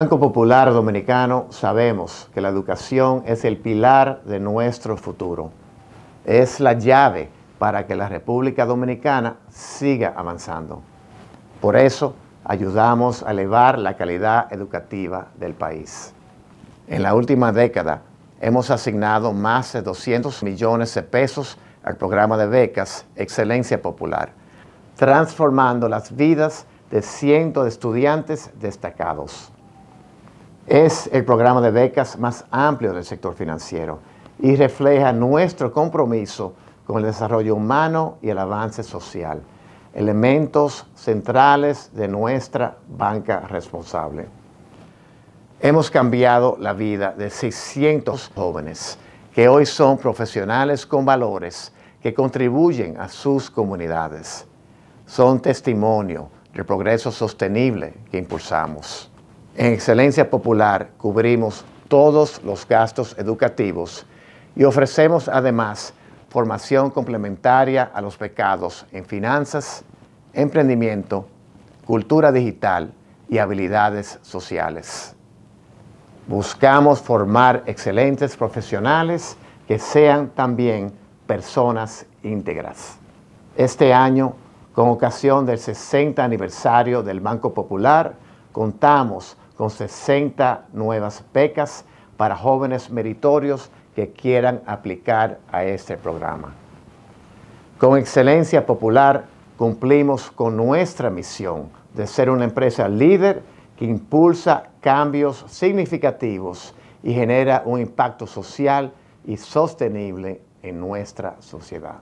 Banco Popular Dominicano sabemos que la educación es el pilar de nuestro futuro. Es la llave para que la República Dominicana siga avanzando. Por eso ayudamos a elevar la calidad educativa del país. En la última década hemos asignado más de 200 millones de pesos al programa de becas Excelencia Popular, transformando las vidas de cientos de estudiantes destacados. Es el programa de becas más amplio del sector financiero y refleja nuestro compromiso con el desarrollo humano y el avance social, elementos centrales de nuestra banca responsable. Hemos cambiado la vida de 600 jóvenes que hoy son profesionales con valores que contribuyen a sus comunidades. Son testimonio del progreso sostenible que impulsamos. En Excelencia Popular cubrimos todos los gastos educativos y ofrecemos además formación complementaria a los pecados en finanzas, emprendimiento, cultura digital y habilidades sociales. Buscamos formar excelentes profesionales que sean también personas íntegras. Este año, con ocasión del 60 aniversario del Banco Popular, contamos con 60 nuevas becas para jóvenes meritorios que quieran aplicar a este programa. Con Excelencia Popular cumplimos con nuestra misión de ser una empresa líder que impulsa cambios significativos y genera un impacto social y sostenible en nuestra sociedad.